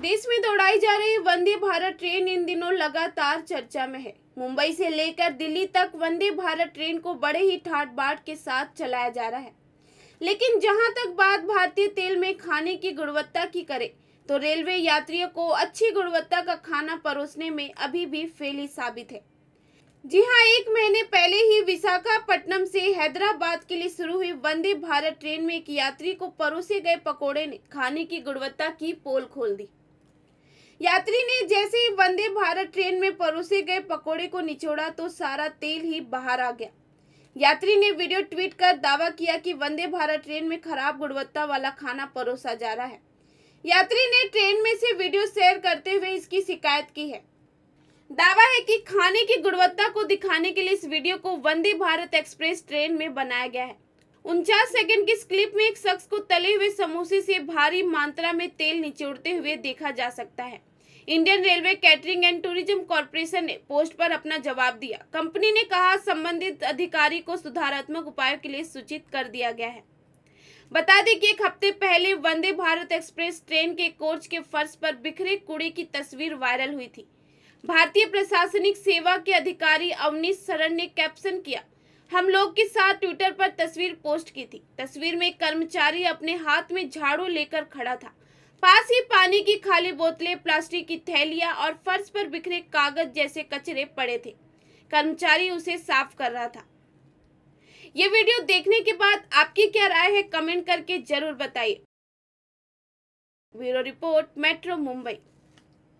देश में दौड़ाई जा रही वंदे भारत ट्रेन इन दिनों लगातार चर्चा में है मुंबई से लेकर दिल्ली तक वंदे भारत ट्रेन को बड़े ही ठाट बाट के साथ चलाया जा रहा है लेकिन जहां तक बात भारतीय तेल में खाने की गुणवत्ता की करे तो रेलवे यात्रियों को अच्छी गुणवत्ता का खाना परोसने में अभी भी फेली साबित है जी हाँ एक महीने पहले ही विशाखापट्टनम से हैदराबाद के लिए शुरू हुई वंदे भारत ट्रेन में एक यात्री को परोसे गए पकोड़े ने खाने की गुणवत्ता की पोल खोल दी यात्री ने जैसे ही वंदे भारत ट्रेन में परोसे गए पकोड़े को निचोड़ा तो सारा तेल ही बाहर आ गया यात्री ने वीडियो ट्वीट कर दावा किया कि वंदे भारत ट्रेन में खराब गुणवत्ता वाला खाना परोसा जा रहा है यात्री ने ट्रेन में से वीडियो शेयर करते हुए इसकी शिकायत की है दावा है कि खाने की गुणवत्ता को दिखाने के लिए इस वीडियो को वंदे भारत एक्सप्रेस ट्रेन में बनाया गया है उनचास सेकंड की इस क्लिप में एक शख्स को तले हुए समोसे से भारी मात्रा में तेल निचोड़ते हुए देखा जा सकता है Indian railway catering and tourism corporation ने पोस्ट पर अपना जवाब दिया कंपनी ने कहा संबंधित अधिकारी को सुधारात्मक उपायों के लिए सूचित कर दिया गया है बता दें कि एक हफ्ते पहले वंदे भारत एक्सप्रेस ट्रेन के कोच के फर्श पर बिखरे कूड़े की तस्वीर वायरल हुई थी भारतीय प्रशासनिक सेवा के अधिकारी अवनीश शरण ने कैप्शन किया हम लोग के साथ ट्विटर पर तस्वीर पोस्ट की थी तस्वीर में कर्मचारी अपने हाथ में झाड़ू लेकर खड़ा था पास ही पानी की खाली बोतलें प्लास्टिक की थैलियां और फर्श पर बिखरे कागज जैसे कचरे पड़े थे कर्मचारी उसे साफ कर रहा था ये वीडियो देखने के बाद आपकी क्या राय है कमेंट करके जरूर बताइए ब्यूरो रिपोर्ट मेट्रो मुंबई